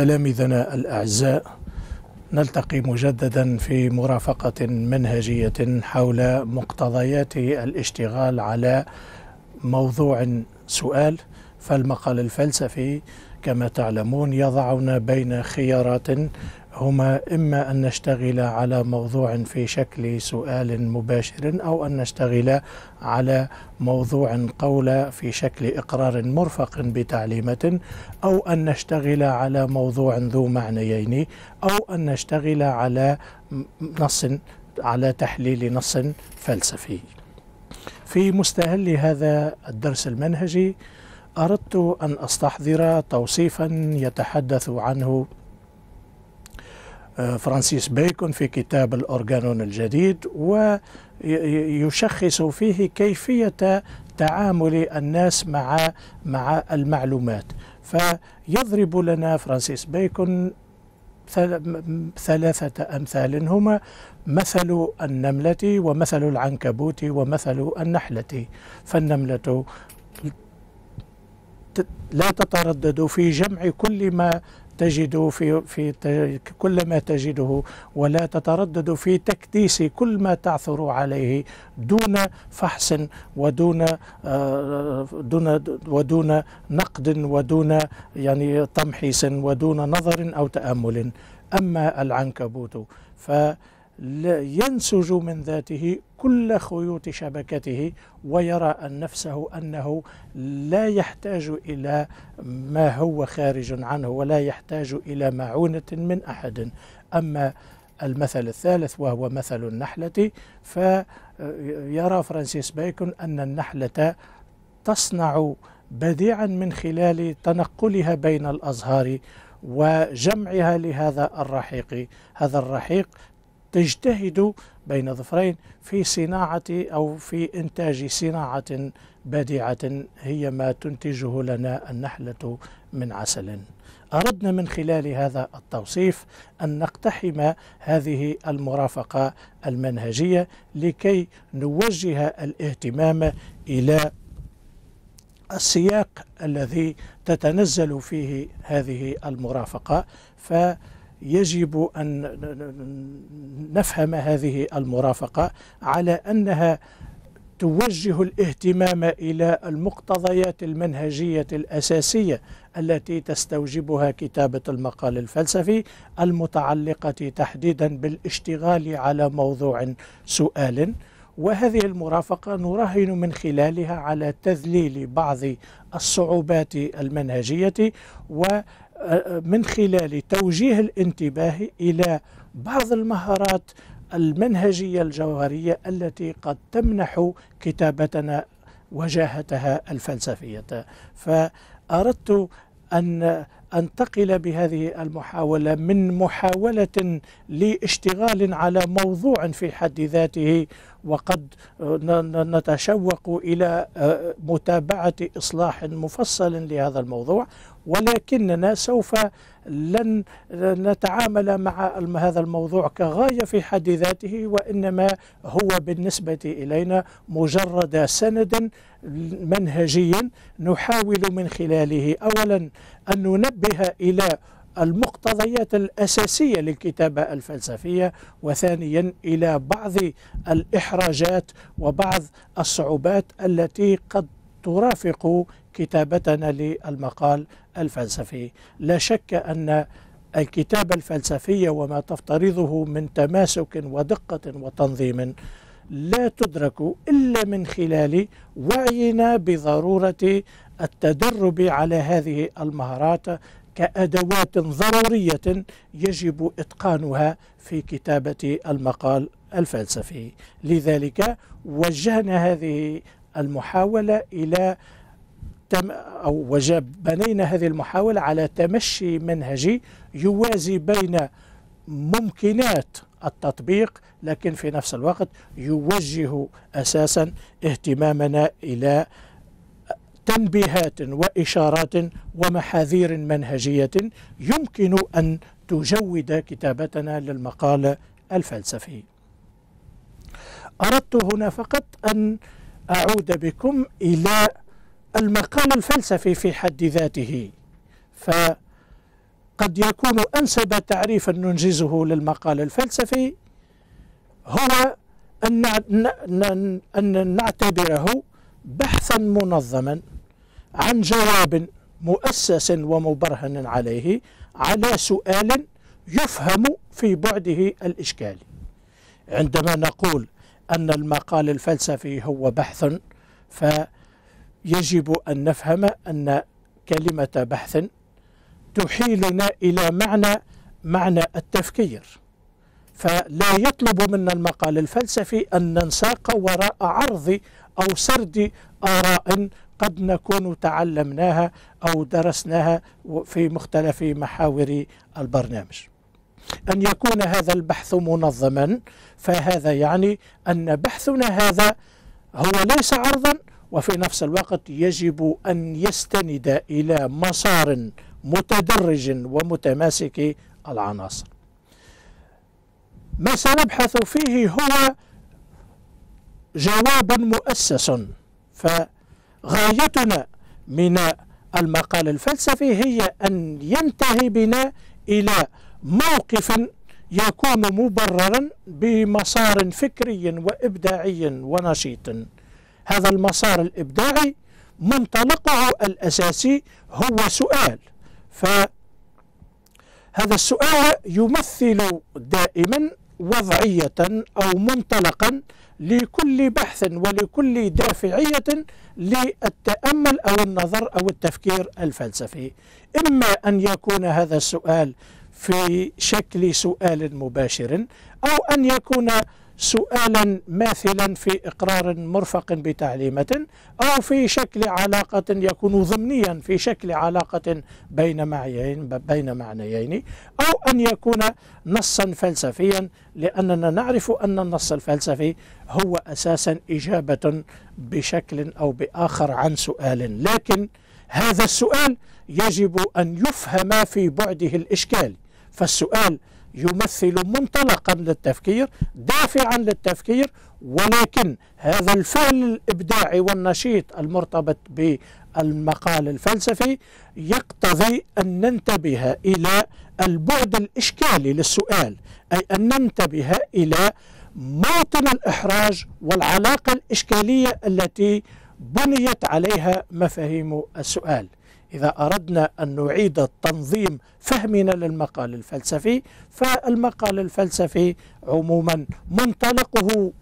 تلامذنا الأعزاء نلتقي مجددا في مرافقة منهجية حول مقتضيات الاشتغال على موضوع سؤال فالمقال الفلسفي كما تعلمون يضعنا بين خيارات هما إما أن نشتغل على موضوع في شكل سؤال مباشر أو أن نشتغل على موضوع قول في شكل إقرار مرفق بتعليمة أو أن نشتغل على موضوع ذو معنيين أو أن نشتغل على نص على تحليل نص فلسفي في مستهل هذا الدرس المنهجي أردت أن أستحضر توصيفا يتحدث عنه فرانسيس بيكون في كتاب الأورجانون الجديد ويشخص فيه كيفية تعامل الناس مع مع المعلومات فيضرب لنا فرانسيس بيكون ثلاثة أمثال هما مثل النملة ومثل العنكبوت ومثل النحلة فالنملة لا تتردد في جمع كل ما تجد في في كل ما تجده ولا تتردد في تكديس كل ما تعثر عليه دون فحص ودون آه، دون ودون نقد ودون يعني تمحيص ودون نظر او تامل اما العنكبوت ف ينسج من ذاته كل خيوط شبكته ويرى أن نفسه أنه لا يحتاج إلى ما هو خارج عنه ولا يحتاج إلى معونة من أحد أما المثل الثالث وهو مثل النحلة فيرى فرانسيس بايكون أن النحلة تصنع بديعا من خلال تنقلها بين الأزهار وجمعها لهذا الرحيق هذا الرحيق تجتهد بين ظفرين في صناعة أو في إنتاج صناعة بديعة هي ما تنتجه لنا النحلة من عسل أردنا من خلال هذا التوصيف أن نقتحم هذه المرافقة المنهجية لكي نوجه الاهتمام إلى السياق الذي تتنزل فيه هذه المرافقة ف يجب أن نفهم هذه المرافقة على أنها توجه الاهتمام إلى المقتضيات المنهجية الأساسية التي تستوجبها كتابة المقال الفلسفي المتعلقة تحديدا بالاشتغال على موضوع سؤال وهذه المرافقة نراهن من خلالها على تذليل بعض الصعوبات المنهجية و من خلال توجيه الانتباه إلى بعض المهارات المنهجية الجوهرية التي قد تمنح كتابتنا وجاهتها الفلسفية فأردت أن أنتقل بهذه المحاولة من محاولة لاشتغال على موضوع في حد ذاته وقد نتشوق إلى آه، متابعة إصلاح مفصل لهذا الموضوع ولكننا سوف لن نتعامل مع هذا الموضوع كغاية في حد ذاته وإنما هو بالنسبة إلينا مجرد سند منهجي نحاول من خلاله أولا أن ننبه إلى المقتضيات الأساسية للكتابة الفلسفية وثانيا إلى بعض الإحراجات وبعض الصعوبات التي قد ترافق كتابتنا للمقال الفلسفي لا شك أن الكتابة الفلسفية وما تفترضه من تماسك ودقة وتنظيم لا تدرك إلا من خلال وعينا بضرورة التدرب على هذه المهارات كأدوات ضرورية يجب إتقانها في كتابة المقال الفلسفي لذلك وجهنا هذه المحاولة إلى تم أو وجب بنينا هذه المحاولة على تمشي منهجي يوازي بين ممكنات التطبيق لكن في نفس الوقت يوجه أساسا اهتمامنا إلى تنبيهات وإشارات ومحاذير منهجية يمكن أن تجود كتابتنا للمقال الفلسفي أردت هنا فقط أن أعود بكم إلى المقال الفلسفي في حد ذاته فقد يكون أنسب تعريفا ننجزه للمقال الفلسفي هو أن نعتبره بحثا منظما عن جواب مؤسس ومبرهن عليه على سؤال يفهم في بعده الإشكالي عندما نقول أن المقال الفلسفي هو بحث فيجب أن نفهم أن كلمة بحث تحيلنا إلى معنى معنى التفكير فلا يطلب منا المقال الفلسفي أن ننساق وراء عرض أو سرد آراء قد نكون تعلمناها أو درسناها في مختلف محاور البرنامج أن يكون هذا البحث منظما فهذا يعني أن بحثنا هذا هو ليس عرضا وفي نفس الوقت يجب أن يستند إلى مسار متدرج ومتماسك العناصر ما سنبحث فيه هو جواب مؤسس فغايتنا من المقال الفلسفي هي أن ينتهي بنا إلى موقفا يكون مبررا بمسار فكري وإبداعي ونشيط هذا المسار الإبداعي منطلقه الأساسي هو سؤال فهذا السؤال يمثل دائما وضعية أو منطلقا لكل بحث ولكل دافعية للتأمل أو النظر أو التفكير الفلسفي إما أن يكون هذا السؤال في شكل سؤال مباشر أو أن يكون سؤالا ماثلا في إقرار مرفق بتعليمة أو في شكل علاقة يكون ضمنيا في شكل علاقة بين معيين بين معنيين أو أن يكون نصا فلسفيا لأننا نعرف أن النص الفلسفي هو أساسا إجابة بشكل أو بآخر عن سؤال لكن هذا السؤال يجب أن يفهم في بعده الإشكالي فالسؤال يمثل منطلقا للتفكير دافعا للتفكير ولكن هذا الفعل الإبداعي والنشيط المرتبط بالمقال الفلسفي يقتضي أن ننتبه إلى البعد الإشكالي للسؤال أي أن ننتبه إلى موطن الإحراج والعلاقة الإشكالية التي بنيت عليها مفاهيم السؤال إذا أردنا أن نعيد تنظيم فهمنا للمقال الفلسفي فالمقال الفلسفي عموما منطلقه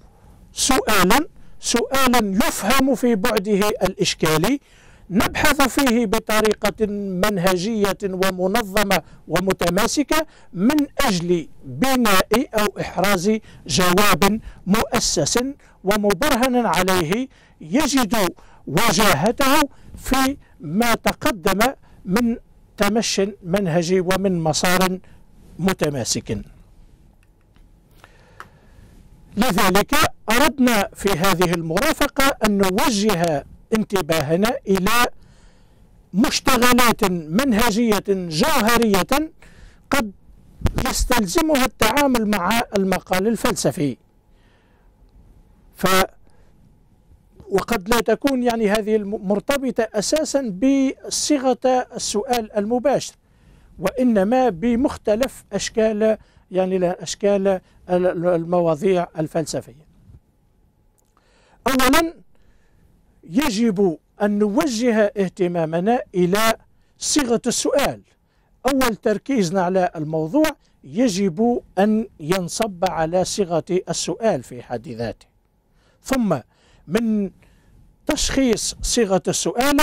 سؤالا سؤالا يفهم في بعده الإشكالي نبحث فيه بطريقة منهجية ومنظمة ومتماسكة من أجل بناء أو إحراز جواب مؤسس ومبرهن عليه يجد وجاهته في ما تقدم من تمش منهجي ومن مسار متماسك لذلك أردنا في هذه المرافقة أن نوجه انتباهنا إلى مشتغلات منهجية جوهرية قد يستلزمها التعامل مع المقال الفلسفي ف وقد لا تكون يعني هذه مرتبطة أساسا بصيغة السؤال المباشر وإنما بمختلف أشكال يعني أشكال المواضيع الفلسفية أولا يجب أن نوجه اهتمامنا إلى صيغة السؤال أول تركيزنا على الموضوع يجب أن ينصب على صيغة السؤال في حد ذاته ثم من تشخيص صيغة السؤال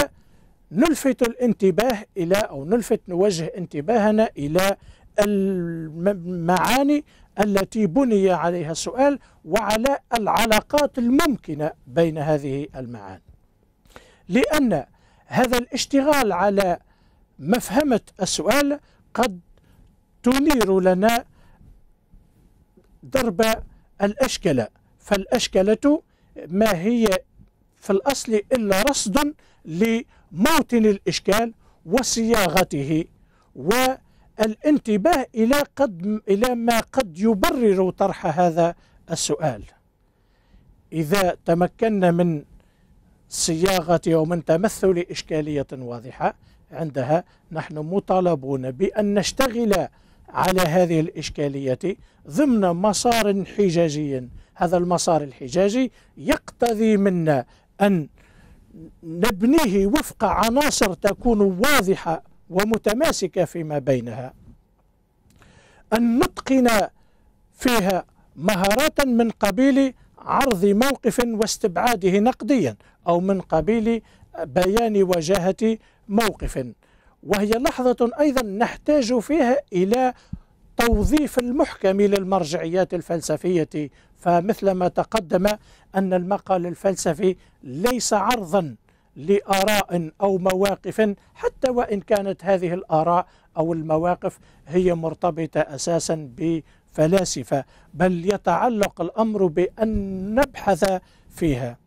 نلفت الانتباه إلى أو نلفت نوجه انتباهنا إلى المعاني التي بني عليها السؤال وعلى العلاقات الممكنة بين هذه المعاني لأن هذا الاشتغال على مفهمة السؤال قد تنير لنا درب الأشكلة فالأشكلة ما هي في الأصل إلا رصد لموطن الإشكال وصياغته والانتباه إلى, قد إلى ما قد يبرر طرح هذا السؤال إذا تمكنا من صياغة ومن تمثل إشكالية واضحة عندها نحن مطالبون بأن نشتغل على هذه الإشكالية ضمن مسار حجاجي هذا المسار الحجاجي يقتضي منا أن نبنيه وفق عناصر تكون واضحة ومتماسكة فيما بينها أن نتقن فيها مهارات من قبيل عرض موقف واستبعاده نقديا أو من قبيل بيان وجاهة موقف وهي لحظة أيضا نحتاج فيها إلى التوظيف المحكم للمرجعيات الفلسفية فمثل ما تقدم أن المقال الفلسفي ليس عرضا لآراء أو مواقف حتى وإن كانت هذه الآراء أو المواقف هي مرتبطة أساسا بفلاسفة بل يتعلق الأمر بأن نبحث فيها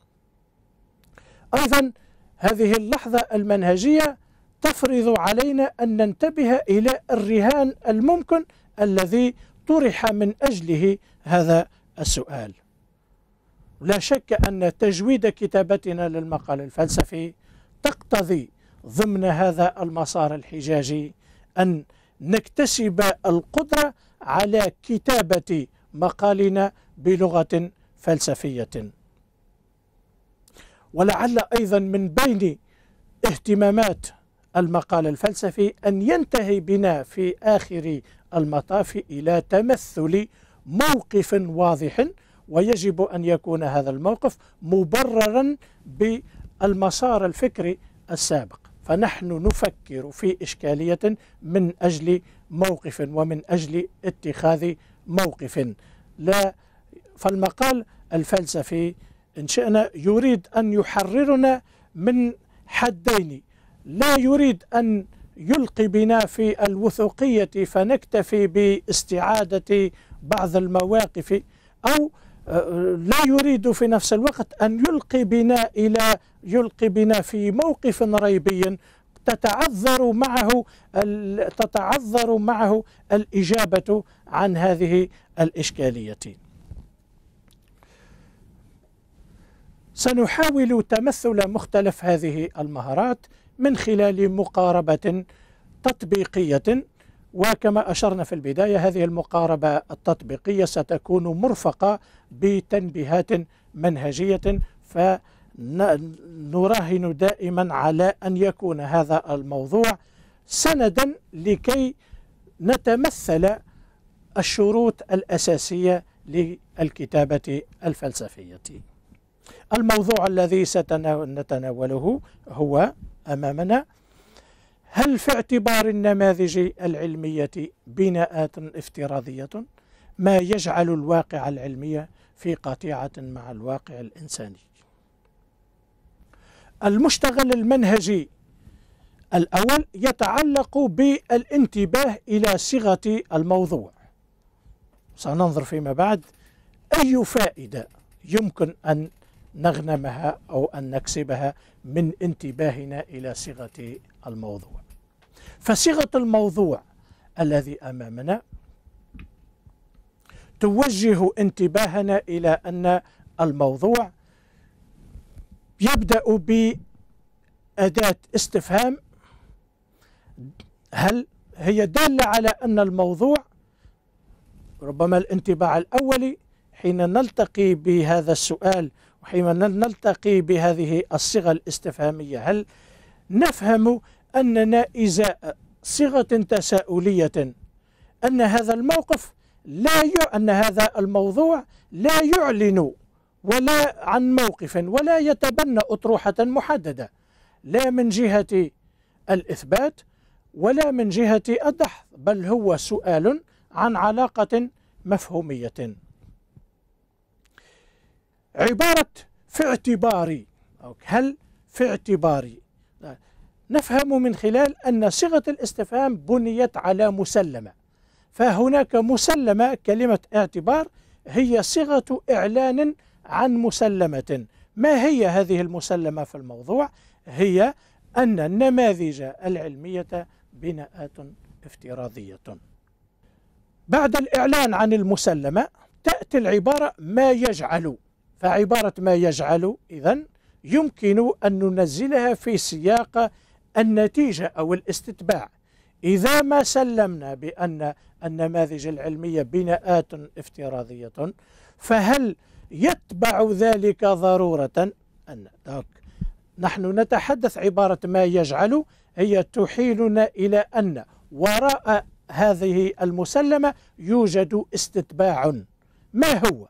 أيضا هذه اللحظة المنهجية تفرض علينا أن ننتبه إلى الرهان الممكن الذي طرح من أجله هذا السؤال لا شك أن تجويد كتابتنا للمقال الفلسفي تقتضي ضمن هذا المسار الحجاجي أن نكتسب القدرة على كتابة مقالنا بلغة فلسفية ولعل أيضا من بين اهتمامات المقال الفلسفي أن ينتهي بنا في آخر المطاف إلى تمثل موقف واضح ويجب أن يكون هذا الموقف مبررا بالمسار الفكري السابق فنحن نفكر في إشكالية من أجل موقف ومن أجل اتخاذ موقف لا فالمقال الفلسفي إن شئنا يريد أن يحررنا من حدين لا يريد أن يلقي بنا في الوثوقية فنكتفي باستعادة بعض المواقف أو آه، لا يريد في نفس الوقت أن يلقي بنا إلى يلقي بنا في موقف ريبي تتعذر معه تتعذر معه الإجابة عن هذه الإشكالية سنحاول تمثل مختلف هذه المهارات من خلال مقاربة تطبيقية وكما أشرنا في البداية هذه المقاربة التطبيقية ستكون مرفقة بتنبيهات منهجية فنراهن دائما على أن يكون هذا الموضوع سندا لكي نتمثل الشروط الأساسية للكتابة الفلسفية الموضوع الذي سنتناوله هو أمامنا هل في اعتبار النماذج العلمية بناءات افتراضية ما يجعل الواقع العلمي في قطيعة مع الواقع الإنساني المشتغل المنهجي الأول يتعلق بالانتباه إلى صيغة الموضوع سننظر فيما بعد أي فائدة يمكن أن نغنمها أو أن نكسبها من انتباهنا إلى صيغة الموضوع فصيغة الموضوع الذي أمامنا توجه انتباهنا إلى أن الموضوع يبدأ بأداة استفهام هل هي دالة على أن الموضوع ربما الانطباع الأولي حين نلتقي بهذا السؤال وحينما نلتقي بهذه الصيغة الاستفهامية هل نفهم أننا إزاء صيغة تساؤلية أن هذا الموقف لا ي... أن هذا الموضوع لا يعلن ولا عن موقف ولا يتبنى أطروحة محددة لا من جهة الإثبات ولا من جهة الدحض بل هو سؤال عن علاقة مفهومية عبارة في اعتباري هل في اعتباري نفهم من خلال أن صيغة الاستفهام بنيت على مسلمة فهناك مسلمة كلمة اعتبار هي صيغة إعلان عن مسلمة ما هي هذه المسلمة في الموضوع؟ هي أن النماذج العلمية بناءات افتراضية بعد الإعلان عن المسلمة تأتي العبارة ما يجعل فعبارة ما يجعل إذا يمكن أن ننزلها في سياق النتيجة أو الاستتباع إذا ما سلمنا بأن النماذج العلمية بناءات افتراضية فهل يتبع ذلك ضرورة أن نحن نتحدث عبارة ما يجعل هي تحيلنا إلى أن وراء هذه المسلمة يوجد استتباع ما هو؟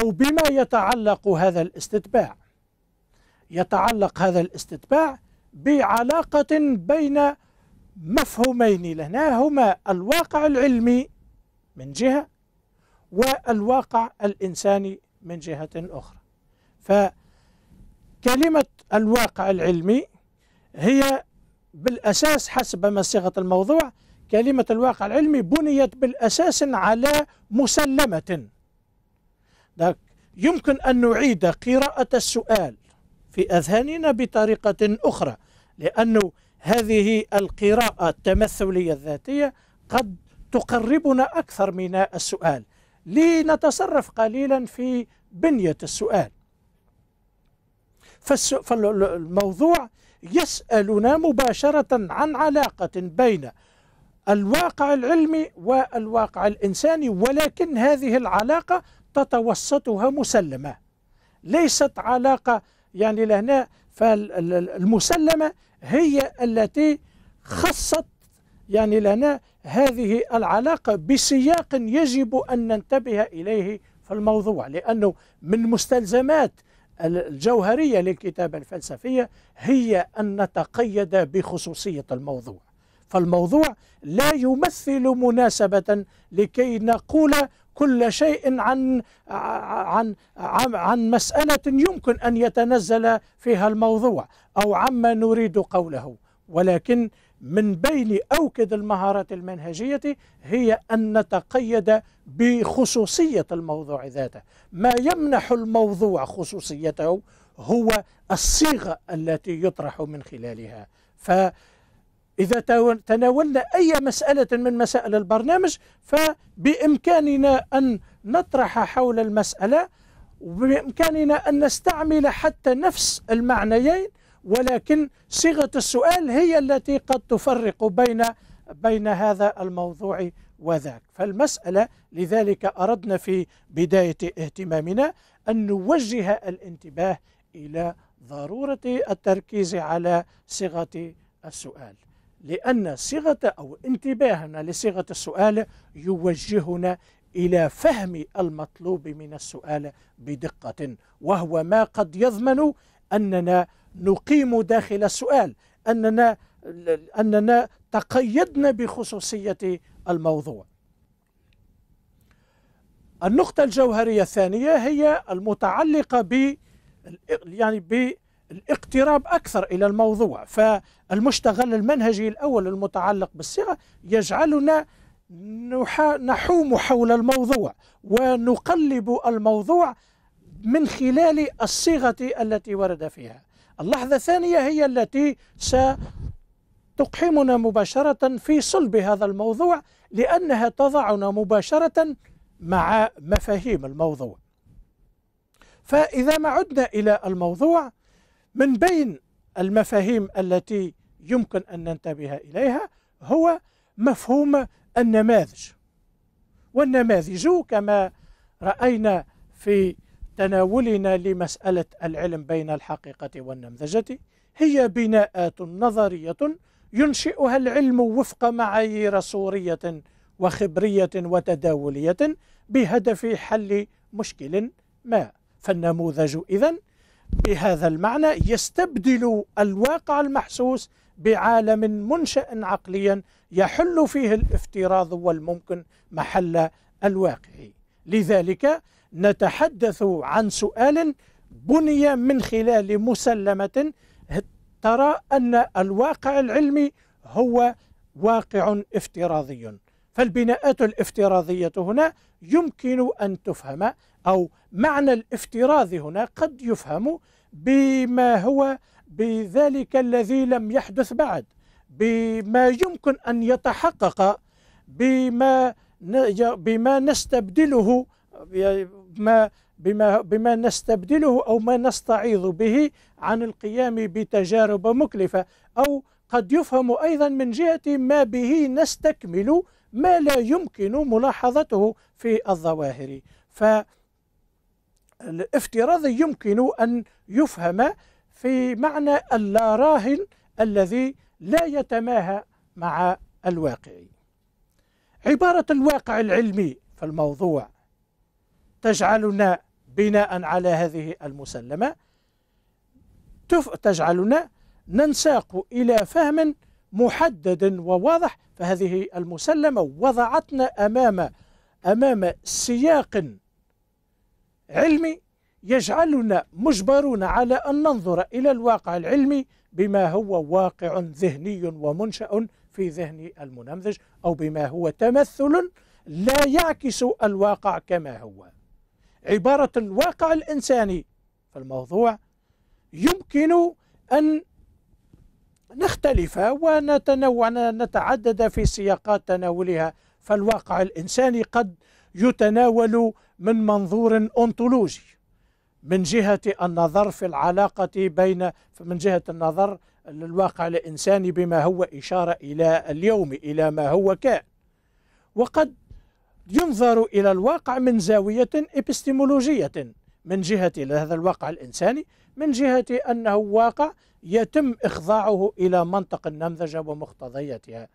أو بما يتعلق هذا الاستتباع يتعلق هذا الاستتباع بعلاقة بين مفهومين لنا هما الواقع العلمي من جهة والواقع الإنساني من جهة أخرى فكلمة الواقع العلمي هي بالأساس حسب ما صيغة الموضوع كلمة الواقع العلمي بنيت بالأساس على مسلمة يمكن أن نعيد قراءة السؤال في أذهاننا بطريقة أخرى لأن هذه القراءة التمثلية الذاتية قد تقربنا أكثر من السؤال لنتصرف قليلا في بنية السؤال فالموضوع يسألنا مباشرة عن علاقة بين الواقع العلمي والواقع الإنساني ولكن هذه العلاقة تتوسطها مسلمة ليست علاقة يعني لهنا فالمسلمة هي التي خصت يعني لنا هذه العلاقة بسياق يجب أن ننتبه إليه في الموضوع لأنه من مستلزمات الجوهرية للكتابة الفلسفية هي أن نتقيد بخصوصية الموضوع فالموضوع لا يمثل مناسبة لكي نقول كل شيء عن عن عن, عن مسألة يمكن أن يتنزل فيها الموضوع أو عما نريد قوله ولكن من بين أوكد المهارات المنهجية هي أن نتقيد بخصوصية الموضوع ذاته ما يمنح الموضوع خصوصيته هو الصيغة التي يطرح من خلالها ف إذا تناولنا أي مسألة من مسائل البرنامج فبإمكاننا أن نطرح حول المسألة وبإمكاننا أن نستعمل حتى نفس المعنيين ولكن صيغة السؤال هي التي قد تفرق بين بين هذا الموضوع وذاك فالمسألة لذلك أردنا في بداية اهتمامنا أن نوجه الانتباه إلى ضرورة التركيز على صيغة السؤال لأن صيغة أو انتباهنا لصيغة السؤال يوجهنا إلى فهم المطلوب من السؤال بدقة وهو ما قد يضمن أننا نقيم داخل السؤال أننا أننا تقيدنا بخصوصية الموضوع النقطة الجوهرية الثانية هي المتعلقة ب يعني الاقتراب أكثر إلى الموضوع فالمشتغل المنهجي الأول المتعلق بالصيغة يجعلنا نحوم حول الموضوع ونقلب الموضوع من خلال الصيغة التي ورد فيها اللحظة الثانية هي التي ستقحمنا مباشرة في صلب هذا الموضوع لأنها تضعنا مباشرة مع مفاهيم الموضوع فإذا ما عدنا إلى الموضوع من بين المفاهيم التي يمكن أن ننتبه إليها هو مفهوم النماذج والنماذج كما رأينا في تناولنا لمسألة العلم بين الحقيقة والنمذجة هي بناءات نظرية ينشئها العلم وفق معايير صورية وخبرية وتداولية بهدف حل مشكل ما فالنموذج إذن بهذا المعنى يستبدل الواقع المحسوس بعالم منشأ عقليا يحل فيه الافتراض والممكن محل الواقع لذلك نتحدث عن سؤال بني من خلال مسلمة ترى أن الواقع العلمي هو واقع افتراضي فالبناءات الافتراضية هنا يمكن أن تفهم أو معنى الافتراض هنا قد يفهم بما هو بذلك الذي لم يحدث بعد بما يمكن أن يتحقق بما بما نستبدله ما بما بما نستبدله او ما نستعيض به عن القيام بتجارب مكلفه او قد يفهم ايضا من جهه ما به نستكمل ما لا يمكن ملاحظته في الظواهر ف الافتراضي يمكن أن يفهم في معنى اللاراهن الذي لا يتماهى مع الواقع عبارة الواقع العلمي في الموضوع تجعلنا بناء على هذه المسلمة تجعلنا ننساق إلى فهم محدد وواضح فهذه المسلمة وضعتنا أمام أمام سياق علمي يجعلنا مجبرون على أن ننظر إلى الواقع العلمي بما هو واقع ذهني ومنشأ في ذهن المنمذج أو بما هو تمثل لا يعكس الواقع كما هو عبارة الواقع الإنساني في الموضوع يمكن أن نختلف ونتنوع نتعدد في سياقات تناولها فالواقع الإنساني قد يتناول من منظور أنطولوجي من جهة النظر في العلاقة بين من جهة النظر للواقع الإنساني بما هو إشارة إلى اليوم إلى ما هو كان وقد ينظر إلى الواقع من زاوية إبستيمولوجية من جهة هذا الواقع الإنساني من جهة أنه واقع يتم إخضاعه إلى منطق النمذجة ومقتضياتها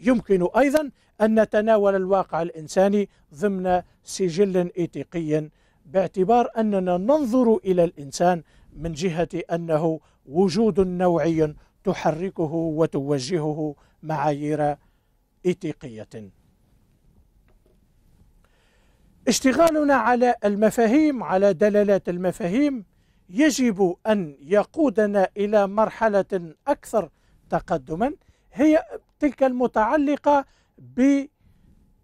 يمكن أيضا أن نتناول الواقع الإنساني ضمن سجل إيتيقي باعتبار أننا ننظر إلى الإنسان من جهة أنه وجود نوعي تحركه وتوجهه معايير إيتيقية اشتغالنا على المفاهيم على دلالات المفاهيم يجب أن يقودنا إلى مرحلة أكثر تقدما هي تلك المتعلقة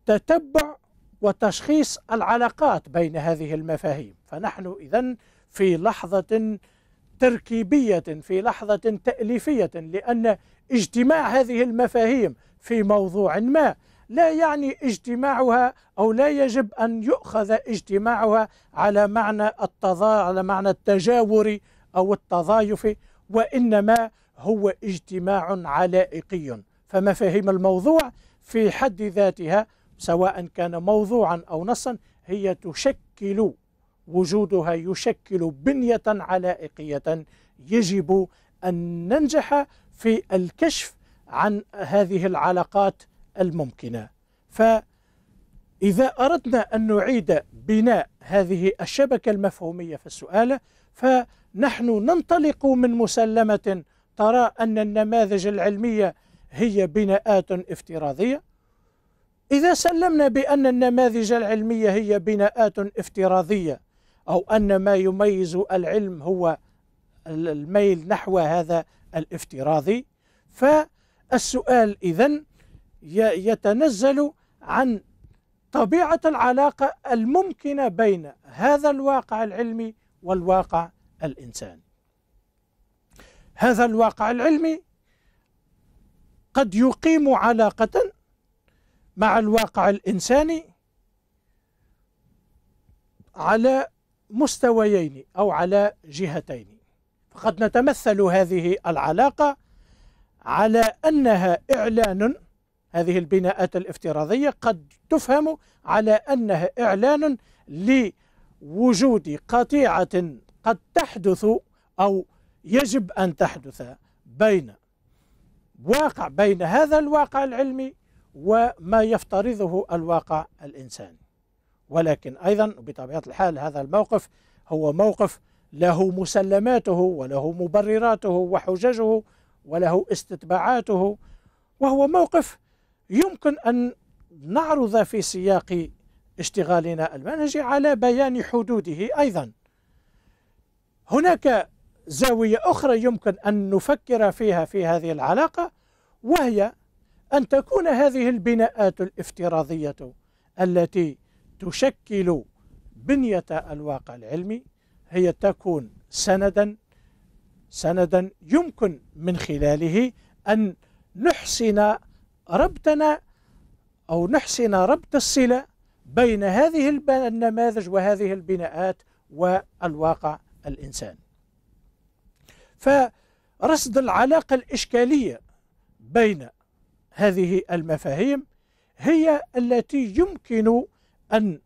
بتتبع وتشخيص العلاقات بين هذه المفاهيم فنحن إذا في لحظة تركيبية في لحظة تأليفية لأن اجتماع هذه المفاهيم في موضوع ما لا يعني اجتماعها أو لا يجب أن يؤخذ اجتماعها على معنى التضا على معنى التجاور أو التضايف وإنما هو اجتماع علائقي فمفاهيم الموضوع في حد ذاتها سواء كان موضوعا أو نصا هي تشكل وجودها يشكل بنية علائقية يجب أن ننجح في الكشف عن هذه العلاقات الممكنة فإذا أردنا أن نعيد بناء هذه الشبكة المفهومية في السؤال فنحن ننطلق من مسلمة ترى أن النماذج العلمية هي بناءات افتراضية إذا سلمنا بأن النماذج العلمية هي بناءات افتراضية أو أن ما يميز العلم هو الميل نحو هذا الافتراضي فالسؤال إذن يتنزل عن طبيعة العلاقة الممكنة بين هذا الواقع العلمي والواقع الإنساني هذا الواقع العلمي قد يقيم علاقة مع الواقع الإنساني على مستويين أو على جهتين فقد نتمثل هذه العلاقة على أنها إعلان هذه البناءات الافتراضية قد تفهم على أنها إعلان لوجود قطيعة قد تحدث أو يجب أن تحدث بين واقع بين هذا الواقع العلمي وما يفترضه الواقع الإنساني ولكن أيضا بطبيعة الحال هذا الموقف هو موقف له مسلماته وله مبرراته وحججه وله استتباعاته وهو موقف يمكن أن نعرض في سياق اشتغالنا المنهجي على بيان حدوده أيضا هناك زاوية أخرى يمكن أن نفكر فيها في هذه العلاقة وهي أن تكون هذه البناءات الافتراضية التي تشكل بنية الواقع العلمي هي تكون سندا سندا يمكن من خلاله أن نحسن ربطنا أو نحسن ربط الصلة بين هذه النماذج وهذه البناءات والواقع الإنساني فرصد العلاقة الإشكالية بين هذه المفاهيم هي التي يمكن أن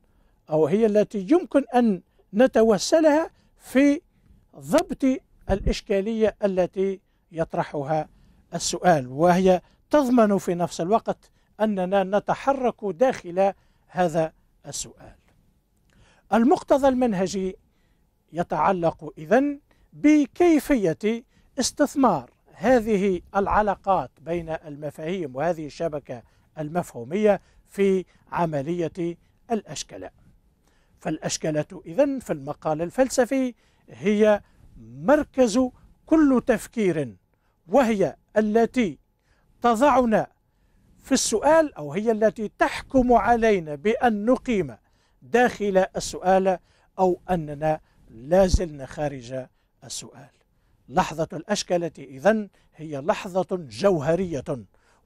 أو هي التي يمكن أن نتوسلها في ضبط الإشكالية التي يطرحها السؤال وهي تضمن في نفس الوقت أننا نتحرك داخل هذا السؤال المقتضى المنهجي يتعلق إذن بكيفية استثمار هذه العلاقات بين المفاهيم وهذه الشبكة المفهومية في عملية الأشكلة فالأشكلة إذن في المقال الفلسفي هي مركز كل تفكير وهي التي تضعنا في السؤال أو هي التي تحكم علينا بأن نقيم داخل السؤال أو أننا لا زلنا خارج السؤال لحظة الأشكلة إذا هي لحظة جوهرية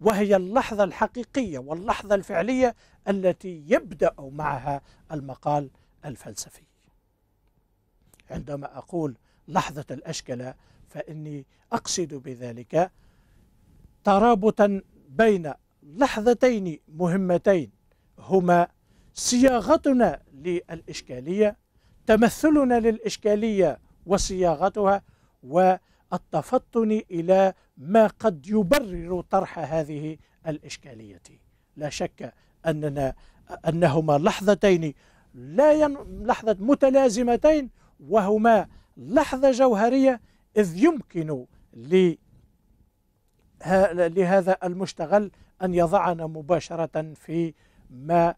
وهي اللحظة الحقيقية واللحظة الفعلية التي يبدأ معها المقال الفلسفي عندما أقول لحظة الأشكلة فإني أقصد بذلك ترابطا بين لحظتين مهمتين هما صياغتنا للإشكالية تمثلنا للإشكالية وصياغتها والتفطن إلى ما قد يبرر طرح هذه الإشكالية لا شك أننا أنهما لحظتين لا ين... لحظة متلازمتين وهما لحظة جوهرية إذ يمكن ل... ه... لهذا المشتغل أن يضعنا مباشرة في ما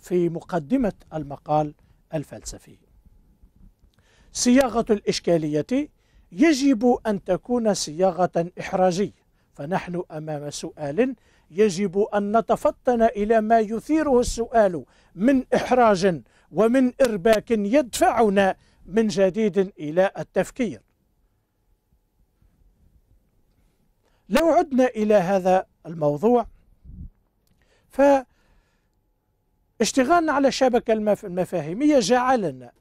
في مقدمة المقال الفلسفي صياغة الإشكالية يجب أن تكون صياغة إحراجية فنحن أمام سؤال يجب أن نتفطن إلى ما يثيره السؤال من إحراج ومن إرباك يدفعنا من جديد إلى التفكير لو عدنا إلى هذا الموضوع فاشتغالنا على الشبكة المفاهيمية جعلنا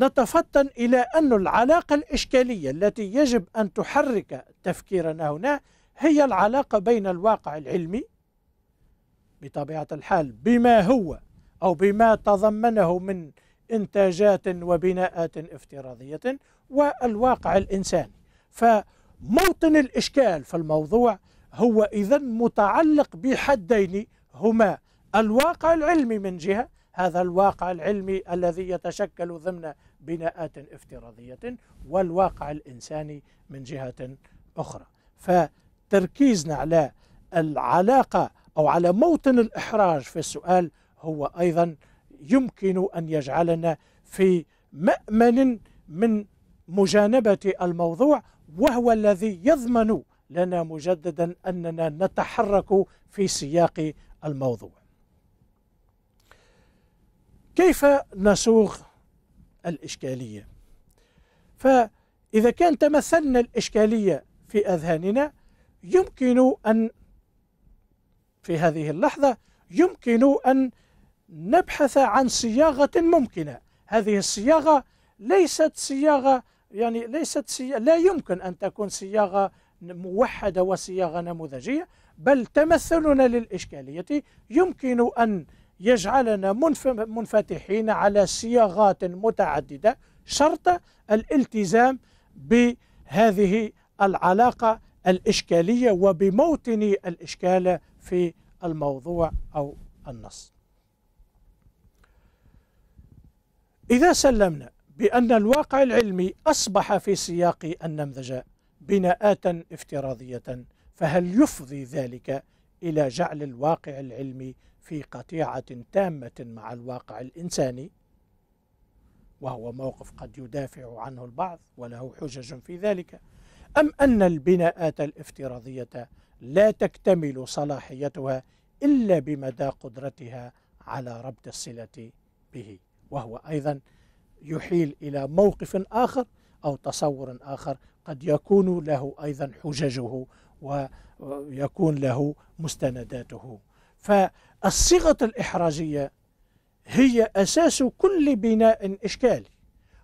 نتفطن إلى أن العلاقة الإشكالية التي يجب أن تحرك تفكيرنا هنا هي العلاقة بين الواقع العلمي بطبيعة الحال بما هو أو بما تضمنه من إنتاجات وبناءات افتراضية والواقع الإنساني فموطن الإشكال في الموضوع هو إذا متعلق بحدين هما الواقع العلمي من جهة هذا الواقع العلمي الذي يتشكل ضمن بناءات افتراضية والواقع الإنساني من جهة أخرى فتركيزنا على العلاقة أو على موطن الإحراج في السؤال هو أيضا يمكن أن يجعلنا في مأمن من مجانبة الموضوع وهو الذي يضمن لنا مجددا أننا نتحرك في سياق الموضوع كيف نسوغ الإشكالية فإذا كان تمثلنا الإشكالية في أذهاننا يمكن أن في هذه اللحظة يمكن أن نبحث عن صياغة ممكنة هذه الصياغة ليست صياغة يعني ليست صياغة لا يمكن أن تكون صياغة موحدة وصياغة نموذجية بل تمثلنا للإشكالية يمكن أن يجعلنا منفتحين على صياغات متعددة شرط الالتزام بهذه العلاقة الإشكالية وبموطن الإشكال في الموضوع أو النص إذا سلمنا بأن الواقع العلمي أصبح في سياق النمذجة بناءات افتراضية فهل يفضي ذلك إلى جعل الواقع العلمي في قطيعة تامة مع الواقع الإنساني وهو موقف قد يدافع عنه البعض وله حجج في ذلك أم أن البناءات الافتراضية لا تكتمل صلاحيتها إلا بمدى قدرتها على ربط الصلة به وهو أيضا يحيل إلى موقف آخر أو تصور آخر قد يكون له أيضا حججه ويكون له مستنداته فالصيغة الإحراجية هي أساس كل بناء إشكالي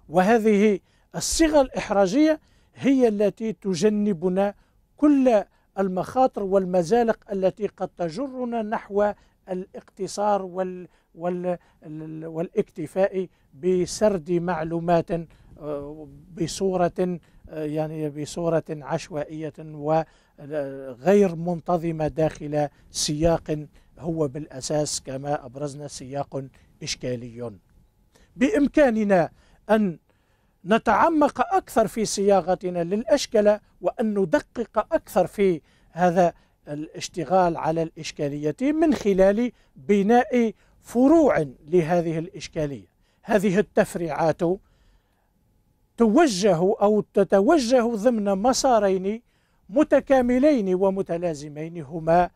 وهذه الصيغة الإحراجية هي التي تجنبنا كل المخاطر والمزالق التي قد تجرنا نحو الاقتصار وال وال والاكتفاء بسرد معلومات بصورة يعني بصورة عشوائية وغير منتظمة داخل سياق هو بالأساس كما أبرزنا سياق إشكالي بإمكاننا أن نتعمق أكثر في صياغتنا للاشكله وأن ندقق أكثر في هذا الاشتغال على الإشكالية من خلال بناء فروع لهذه الإشكالية هذه التفريعات توجه أو تتوجه ضمن مسارين متكاملين ومتلازمين هما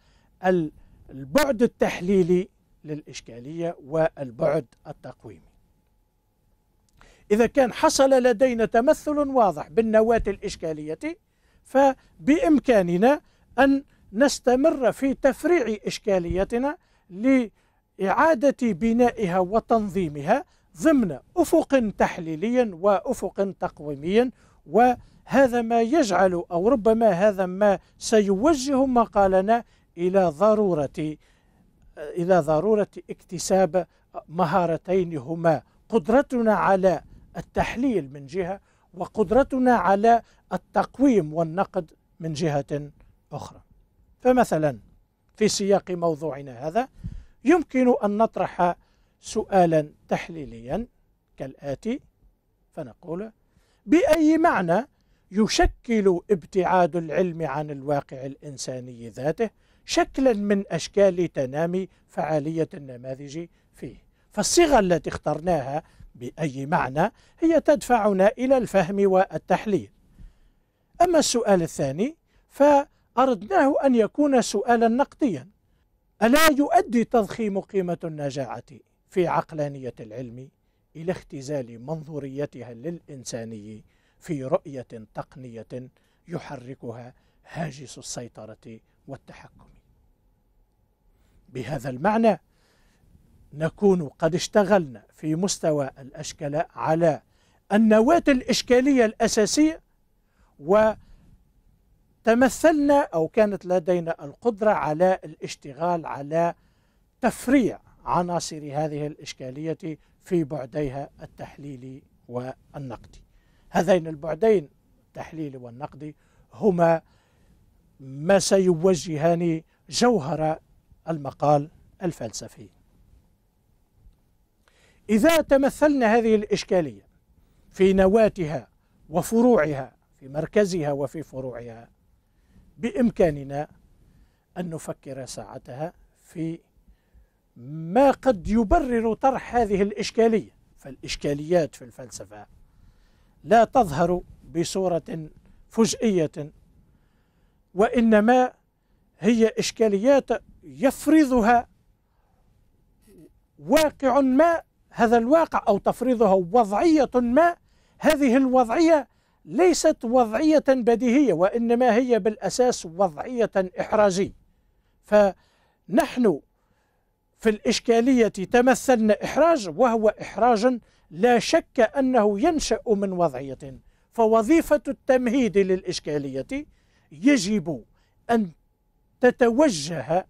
البعد التحليلي للإشكالية والبعد التقويمي إذا كان حصل لدينا تمثل واضح بالنواة الإشكالية فبإمكاننا أن نستمر في تفريع إشكاليتنا لإعادة بنائها وتنظيمها ضمن أفق تحليلي وأفق تقويمي وهذا ما يجعل أو ربما هذا ما سيوجه مقالنا إلى ضرورة إلى ضرورة اكتساب مهارتين هما قدرتنا على التحليل من جهة وقدرتنا على التقويم والنقد من جهة أخرى فمثلا في سياق موضوعنا هذا يمكن أن نطرح سؤالا تحليليا كالآتي فنقول بأي معنى يشكل ابتعاد العلم عن الواقع الإنساني ذاته شكلا من أشكال تنامي فعالية النماذج فيه فالصيغة التي اخترناها بأي معنى هي تدفعنا إلى الفهم والتحليل أما السؤال الثاني فأردناه أن يكون سؤالا نقديا ألا يؤدي تضخيم قيمة النجاعة في عقلانية العلم إلى اختزال منظوريتها للإنساني في رؤية تقنية يحركها هاجس السيطرة والتحكم بهذا المعنى نكون قد اشتغلنا في مستوى الأشكال على النواة الإشكالية الأساسية وتمثلنا أو كانت لدينا القدرة على الاشتغال على تفريع عناصر هذه الإشكالية في بعديها التحليلي والنقدي هذين البعدين التحليلي والنقدي هما ما سيوجهان جوهر المقال الفلسفي إذا تمثلنا هذه الإشكالية في نواتها وفروعها في مركزها وفي فروعها بإمكاننا أن نفكر ساعتها في ما قد يبرر طرح هذه الإشكالية فالإشكاليات في الفلسفة لا تظهر بصورة فجئية وإنما هي إشكاليات يفرضها واقع ما هذا الواقع أو تفرضها وضعية ما هذه الوضعية ليست وضعية بديهية وإنما هي بالأساس وضعية إحراجية فنحن في الإشكالية تمثلنا إحراج وهو إحراج لا شك أنه ينشأ من وضعية فوظيفة التمهيد للإشكالية يجب أن تتوجه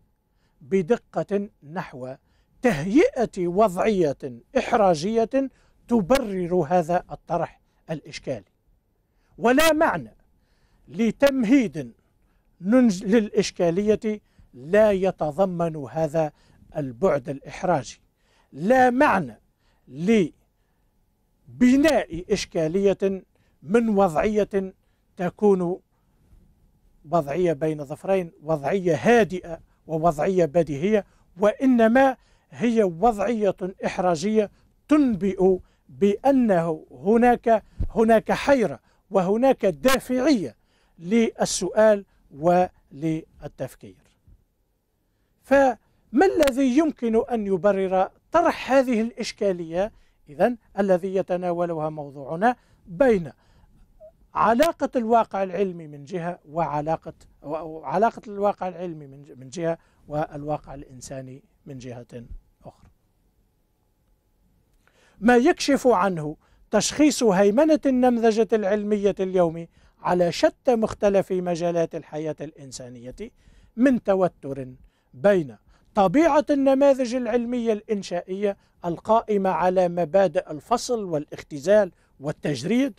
بدقة نحو تهيئة وضعية إحراجية تبرر هذا الطرح الإشكالي ولا معنى لتمهيد للإشكالية لا يتضمن هذا البعد الإحراجي لا معنى لبناء إشكالية من وضعية تكون وضعية بين ظفرين وضعية هادئة ووضعية بديهية وإنما هي وضعية إحراجية تنبئ بأنه هناك هناك حيرة وهناك دافعية للسؤال وللتفكير فما الذي يمكن أن يبرر طرح هذه الإشكالية إذا الذي يتناولها موضوعنا بين علاقة الواقع العلمي من جهة وعلاقة وعلاقة الواقع العلمي من جهة والواقع الإنساني من جهة أخرى ما يكشف عنه تشخيص هيمنة النمذجة العلمية اليوم على شتى مختلف مجالات الحياة الإنسانية من توتر بين طبيعة النماذج العلمية الإنشائية القائمة على مبادئ الفصل والاختزال والتجريد